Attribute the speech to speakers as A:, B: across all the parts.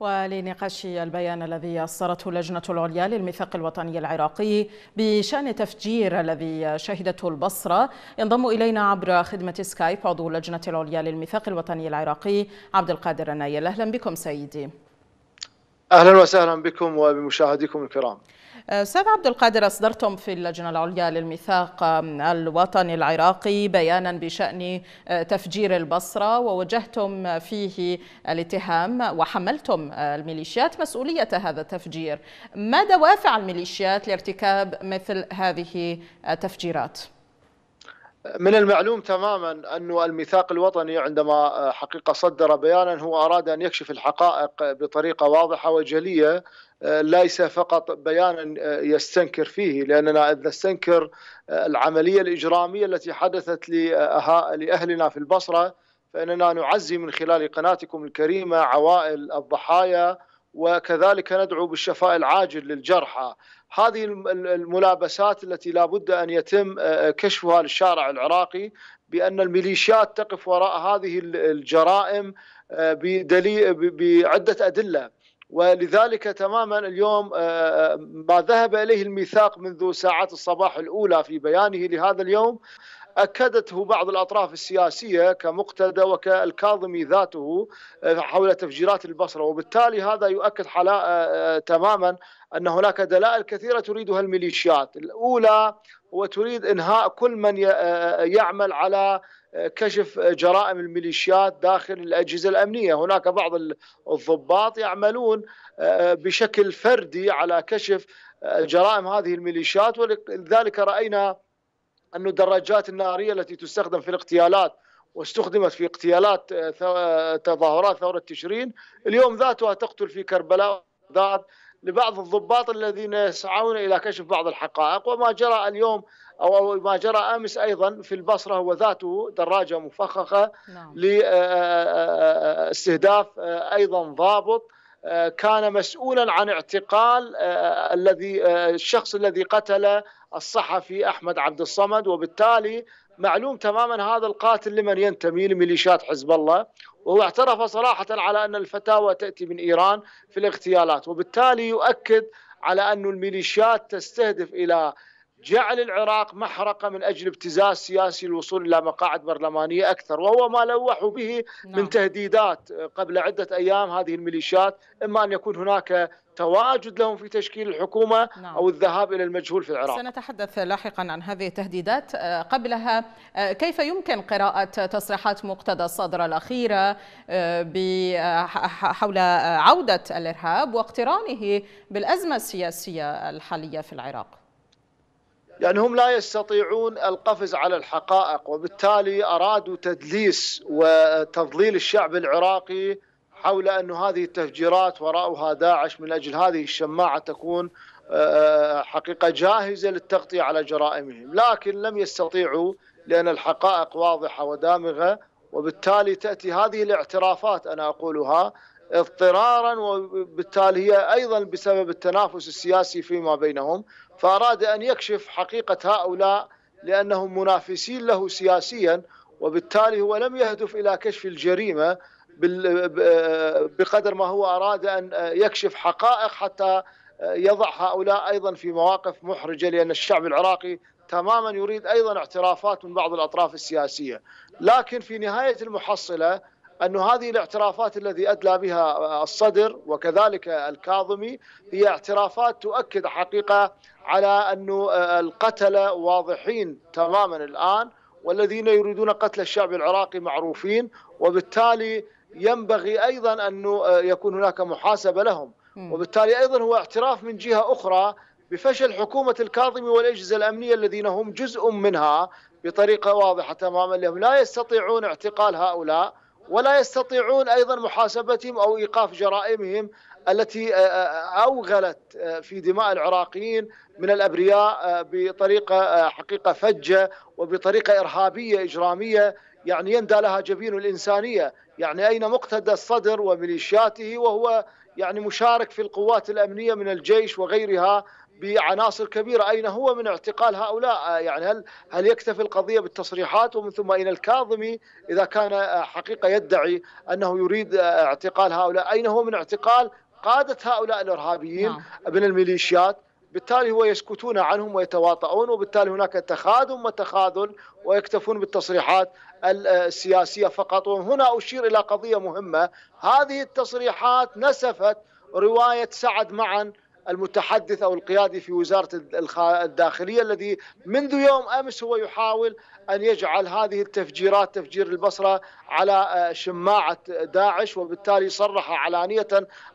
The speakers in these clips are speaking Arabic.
A: ولنقاش البيان الذي أصدرته اللجنة العليا للميثاق الوطني العراقي بشأن تفجير الذي شهدته البصرة ينضم إلينا عبر خدمة سكايب عضو اللجنة العليا للميثاق الوطني العراقي عبد القادر النايل أهلا بكم سيدي
B: أهلا وسهلا بكم وبمشاهديكم الكرام
A: أه، أستاذ عبد القادر أصدرتم في اللجنة العليا للميثاق الوطني العراقي بيانا بشأن أه، تفجير البصرة ووجهتم فيه الاتهام وحملتم أه، الميليشيات مسؤولية هذا التفجير ما دوافع الميليشيات لارتكاب مثل هذه التفجيرات؟
B: من المعلوم تماما أن الميثاق الوطني عندما آه، حقيقة صدر بيانا هو أراد أن يكشف الحقائق بطريقة واضحة وجلية آه، ليس فقط بيانا آه، يستنكر فيه لأننا إذ نستنكر العملية الإجرامية التي حدثت لأهلنا في البصرة فإننا نعزي من خلال قناتكم الكريمة عوائل الضحايا وكذلك ندعو بالشفاء العاجل للجرحى هذه الملابسات التي لا بد أن يتم آه، آه، كشفها للشارع العراقي بأن الميليشيات تقف وراء هذه الجرائم آه، بدليل بعدة أدلة ولذلك تماما اليوم ما ذهب اليه الميثاق منذ ساعات الصباح الاولى في بيانه لهذا اليوم اكدته بعض الاطراف السياسيه كمقتدى وكالكاظمي ذاته آه، حول تفجيرات البصره وبالتالي هذا يؤكد حلاء آه، آه، تماما ان هناك دلائل كثيره تريدها الميليشيات، الاولى هو تريد انهاء كل من يعمل على كشف جرائم الميليشيات داخل الاجهزه الامنيه، هناك بعض الضباط يعملون بشكل فردي على كشف جرائم هذه الميليشيات ولذلك راينا أن الدراجات النارية التي تستخدم في الاغتيالات واستخدمت في اغتيالات آه، آه، تظاهرات ثورة تشرين اليوم ذاتها تقتل في كربلاء ذات لبعض الضباط الذين يسعون إلى كشف بعض الحقائق وما جرى اليوم أو ما جرى أمس أيضا في البصرة هو ذاته دراجة مفخخة نعم. لاستهداف آه، أيضا ضابط كان مسؤولا عن اعتقال الذي الشخص الذي قتل الصحفي احمد عبد الصمد وبالتالي معلوم تماما هذا القاتل لمن ينتمي لميليشيات حزب الله وهو اعترف صراحه على ان الفتاوى تاتي من ايران في الاغتيالات وبالتالي يؤكد على أن الميليشيات تستهدف إلى جعل العراق محرقة من أجل ابتزاز سياسي الوصول إلى مقاعد برلمانية أكثر وهو ما لوحوا به نعم. من تهديدات قبل عدة أيام هذه الميليشيات إما أن يكون هناك تواجد لهم في تشكيل الحكومة نعم. أو الذهاب إلى المجهول في العراق
A: سنتحدث لاحقا عن هذه التهديدات قبلها كيف يمكن قراءة تصريحات مقتدى الصدر الأخيرة آه، حول عودة الإرهاب واقترانه بالأزمة السياسية الحالية في العراق
B: يعني هم لا يستطيعون القفز على الحقائق وبالتالي أرادوا تدليس وتضليل الشعب العراقي حول أن هذه التفجيرات وراءها داعش من أجل هذه الشماعة تكون آه، آه، حقيقة جاهزة للتغطية على جرائمهم لكن لم يستطيعوا لأن الحقائق واضحة ودامغة وبالتالي تأتي هذه الاعترافات أنا أقولها اضطرارا وبالتالي هي ايضا بسبب التنافس السياسي فيما بينهم فاراد ان يكشف حقيقه هؤلاء لانهم منافسين له سياسيا وبالتالي هو لم يهدف الى كشف الجريمه بقدر ما هو اراد ان يكشف حقائق حتى يضع هؤلاء ايضا في مواقف محرجه لان الشعب العراقي تماما يريد ايضا اعترافات من بعض الاطراف السياسيه لكن في نهايه المحصله أن هذه الاعترافات التي أدلى بها الصدر وكذلك الكاظمي هي اعترافات تؤكد حقيقة على أن القتلة واضحين تماما الآن والذين يريدون قتل الشعب العراقي معروفين وبالتالي ينبغي أيضا أن يكون هناك محاسبة لهم وبالتالي أيضا هو اعتراف من جهة أخرى بفشل حكومة الكاظمي والأجهزة الأمنية الذين هم جزء منها بطريقة واضحة تماما لهم لا يستطيعون اعتقال هؤلاء ولا يستطيعون أيضا محاسبتهم أو إيقاف جرائمهم التي آه، آه، أوغلت آه، في دماء العراقيين من الأبرياء بطريقة حقيقة فجة وبطريقة إرهابية إجرامية يعني يندى لها جبين الإنسانية يعني أين مقتدى الصدر وميليشياته وهو يعني مشارك في القوات الأمنية من الجيش وغيرها بعناصر كبيرة أين هو من اعتقال هؤلاء آه، يعني هل هل يكتفي القضية بالتصريحات ومن ثم أين الكاظمي إذا كان آه، حقيقة يدعي أنه يريد آه، اعتقال هؤلاء أين هو من اعتقال قادة هؤلاء الإرهابيين نعم. من الميليشيات بالتالي هو يسكتون عنهم ويتواطؤون وبالتالي هناك تخاذم وتخاذل ويكتفون بالتصريحات السياسية فقط وهنا أشير إلى قضية مهمة هذه التصريحات نسفت رواية سعد معا المتحدث او القيادي في وزاره الداخليه الذي منذ يوم امس هو يحاول ان يجعل هذه التفجيرات تفجير البصره على آه، شماعه داعش وبالتالي صرح علانيه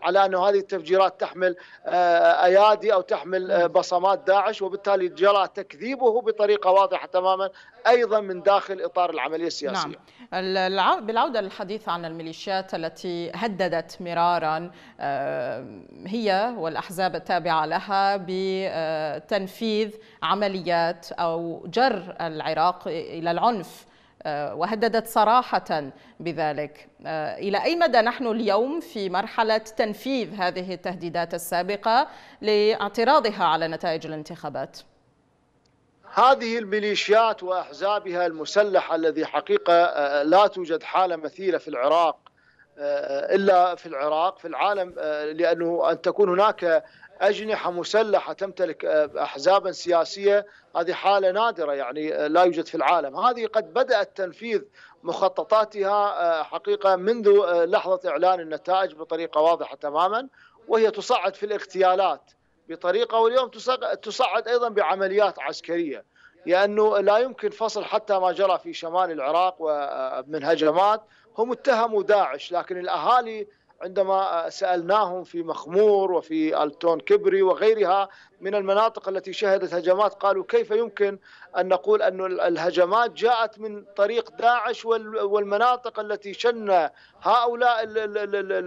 B: على ان هذه التفجيرات تحمل آه، ايادي او تحمل آه، بصمات داعش وبالتالي جرى تكذيبه بطريقه واضحه تماما أيضا من داخل إطار العملية السياسية
A: نعم. بالعودة للحديث عن الميليشيات التي هددت مرارا آه، هي والأحزاب التابعة لها بتنفيذ عمليات أو جر العراق إلى العنف آه، وهددت صراحة بذلك آه، إلى أي مدى نحن اليوم في مرحلة تنفيذ هذه التهديدات السابقة لاعتراضها على نتائج الانتخابات؟
B: هذه الميليشيات واحزابها المسلحه الذي حقيقه آه، آه، لا توجد حاله مثيله في العراق آه، الا في العراق في العالم لانه ان تكون هناك اجنحه مسلحه تمتلك احزابا سياسيه هذه حاله نادره يعني لا يوجد في العالم، هذه قد بدات تنفيذ مخططاتها حقيقه منذ لحظه اعلان النتائج بطريقه واضحه تماما وهي تصعد في الاغتيالات بطريقه واليوم تصعد ايضا بعمليات عسكريه لانه لا يمكن فصل حتى ما جرى في شمال العراق ومن هجمات هم اتهموا داعش لكن الاهالي عندما سالناهم في مخمور وفي التون كبري وغيرها من المناطق التي شهدت هجمات قالوا كيف يمكن أن نقول أن الهجمات جاءت من طريق داعش والمناطق التي شن هؤلاء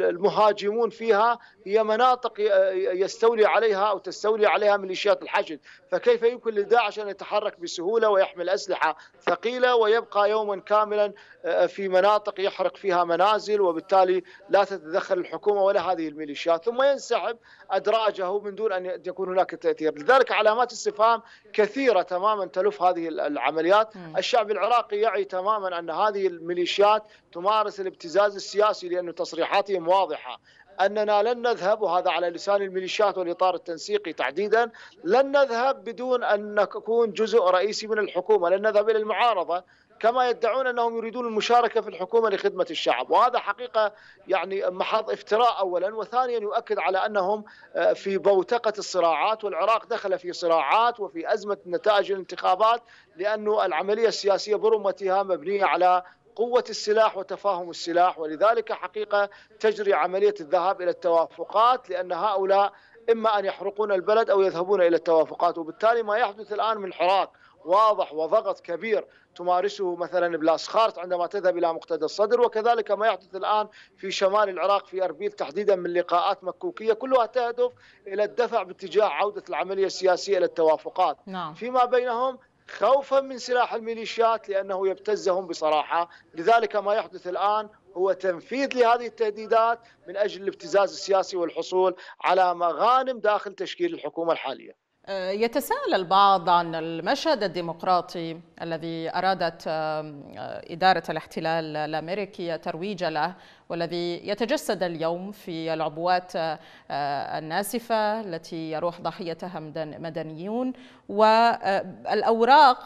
B: المهاجمون فيها هي مناطق يستولي عليها أو تستولي عليها ميليشيات الحشد فكيف يمكن لداعش أن يتحرك بسهولة ويحمل أسلحة ثقيلة ويبقى يوما كاملا آه، في مناطق يحرق فيها منازل وبالتالي لا تتدخل الحكومة ولا هذه الميليشيات ثم ينسحب أدراجه من دون أن يكون هناك التاثير لذلك علامات استفهام كثيرة تماما تلف هذه العمليات الشعب العراقي يعي تماما أن هذه الميليشيات تمارس الابتزاز السياسي لأن تصريحاتهم واضحة اننا لن نذهب وهذا على لسان الميليشيات والاطار التنسيقي تحديدا لن نذهب بدون ان نكون جزء رئيسي من الحكومه، لن نذهب الى المعارضه، كما يدعون انهم يريدون المشاركه في الحكومه لخدمه الشعب، وهذا حقيقه يعني محض افتراء اولا، وثانيا يؤكد على انهم آه، في بوتقه الصراعات، والعراق دخل في صراعات وفي ازمه نتائج الانتخابات، لانه العمليه السياسيه برمتها مبنيه على قوة السلاح وتفاهم السلاح ولذلك حقيقة تجري عملية الذهاب إلى التوافقات لأن هؤلاء إما أن يحرقون البلد أو يذهبون إلى التوافقات وبالتالي ما يحدث الآن من حراك واضح وضغط كبير تمارسه مثلا بلاسخارت عندما تذهب الى مقتدى الصدر وكذلك ما يحدث الان في شمال العراق في اربيل تحديدا من لقاءات مكوكيه كلها تهدف الى الدفع باتجاه عوده العمليه السياسيه الى التوافقات نعم. فيما بينهم خوفا من سلاح الميليشيات لانه يبتزهم بصراحه لذلك ما يحدث الان هو تنفيذ لهذه التهديدات من اجل الابتزاز السياسي والحصول على مغانم داخل تشكيل الحكومه الحاليه
A: يتساءل البعض عن المشهد الديمقراطي الذي أرادت آه، إدارة الاحتلال الأمريكي ترويج له والذي يتجسد اليوم في العبوات آه، آه، الناسفة التي يروح ضحيتها مدنيون والأوراق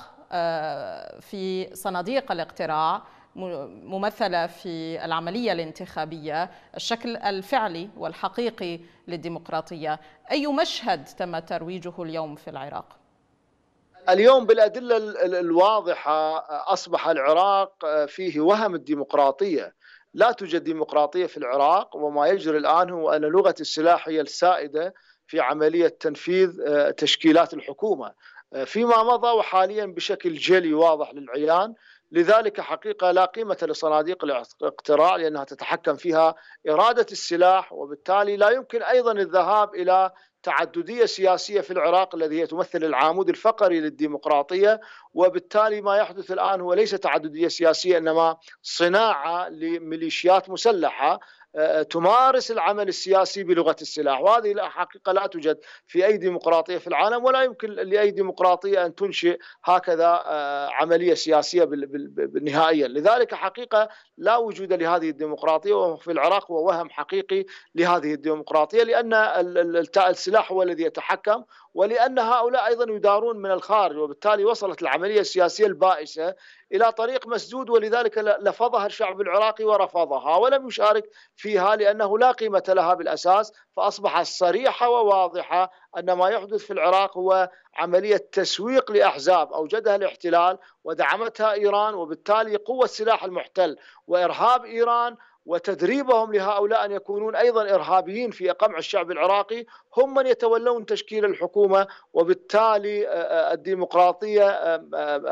A: في صناديق الاقتراع ممثلة في العملية الانتخابية الشكل الفعلي والحقيقي للديمقراطية أي مشهد تم ترويجه اليوم في العراق؟
B: اليوم بالأدلة الواضحة أصبح العراق فيه وهم الديمقراطية لا توجد ديمقراطية في العراق وما يجري الآن هو أن لغة السلاح هي السائدة في عملية تنفيذ آه، تشكيلات الحكومة آه، فيما مضى وحاليا بشكل جلي واضح للعيان لذلك حقيقة لا قيمة لصناديق الاقتراع لأنها تتحكم فيها إرادة السلاح وبالتالي لا يمكن أيضا الذهاب إلى تعددية سياسية في العراق الذي هي تمثل العمود الفقري للديمقراطية وبالتالي ما يحدث الآن هو ليس تعددية سياسية إنما صناعة لميليشيات مسلحة تمارس العمل السياسي بلغه السلاح وهذه الحقيقه لا توجد في اي ديمقراطيه في العالم ولا يمكن لاي ديمقراطيه ان تنشئ هكذا آه، عمليه سياسيه نهائيا لذلك حقيقه لا وجود لهذه الديمقراطيه وفي العراق هو وهم حقيقي لهذه الديمقراطيه لان السلاح هو الذي يتحكم ولأن هؤلاء أيضا يدارون من الخارج وبالتالي وصلت العملية السياسية البائسة إلى طريق مسدود ولذلك لفظها الشعب العراقي ورفضها ولم يشارك فيها لأنه لا قيمة لها بالأساس فأصبحت صريحة وواضحة أن ما يحدث في العراق هو عملية تسويق لأحزاب أوجدها الاحتلال ودعمتها إيران وبالتالي قوة سلاح المحتل وإرهاب إيران وتدريبهم لهؤلاء أن يكونون أيضا إرهابيين في قمع الشعب العراقي هم من يتولون تشكيل الحكومة وبالتالي آه، آه، الديمقراطية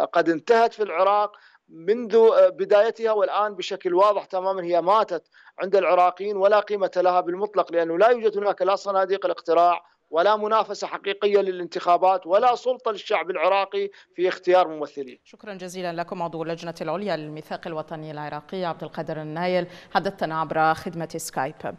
B: قد انتهت في العراق منذ آه، بدايتها والآن بشكل واضح تماما هي ماتت عند العراقيين ولا قيمة لها بالمطلق لأنه لا يوجد هناك لا صناديق الاقتراع ولا منافسة حقيقية للانتخابات ولا سلطة للشعب العراقي في اختيار ممثلين شكرا
A: جزيلا لكم عضو اللجنة العليا للميثاق الوطني العراقي عبد القادر النايل حدثتنا عبر خدمة سكايب